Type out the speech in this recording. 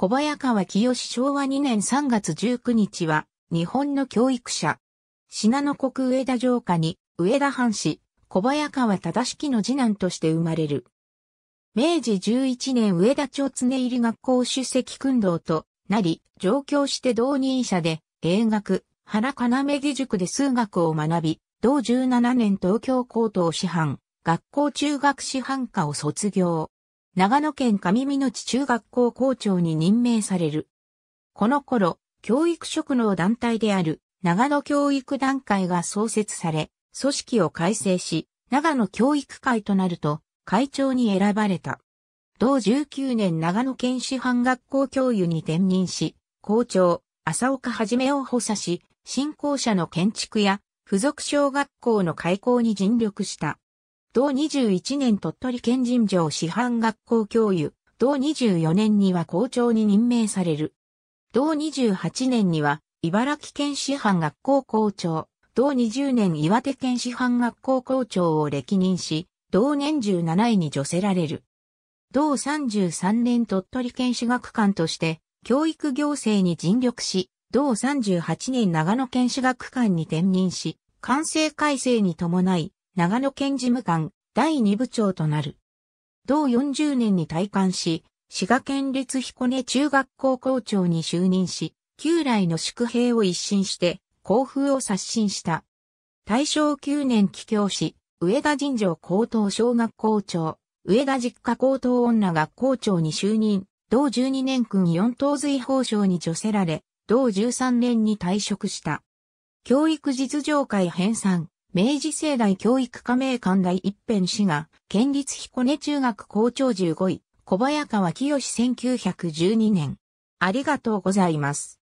小早川清昭和2年3月19日は、日本の教育者。信濃国上田城下に、上田藩士、小早川忠式の次男として生まれる。明治11年上田町常入学校出席訓導となり、上京して同任者で、英学、原金目義塾で数学を学び、同17年東京高等師範、学校中学師範科を卒業。長野県上美野地中学校校長に任命される。この頃、教育職能団体である長野教育団会が創設され、組織を改正し、長野教育会となると、会長に選ばれた。同19年長野県師範学校教諭に転任し、校長、浅岡はじめを補佐し、新校舎の建築や、付属小学校の開校に尽力した。同21年鳥取県人常師範学校教諭、同24年には校長に任命される。同28年には、茨城県師範学校校長、同20年岩手県師範学校校長を歴任し、同年17位に除せられる。同33年鳥取県私学館として、教育行政に尽力し、同38年長野県私学館に転任し、完成改正に伴い、長野県事務官第二部長となる。同40年に退官し、滋賀県立彦根中学校校長に就任し、旧来の宿兵を一新して、校風を刷新した。大正9年帰郷し、上田尋常高等小学校長、上田実家高等女学校長に就任、同12年君4等随法賞に助せられ、同13年に退職した。教育実情会編纂、明治世代教育加盟館第一辺氏が、県立彦根中学校長15位、小早川清1912年。ありがとうございます。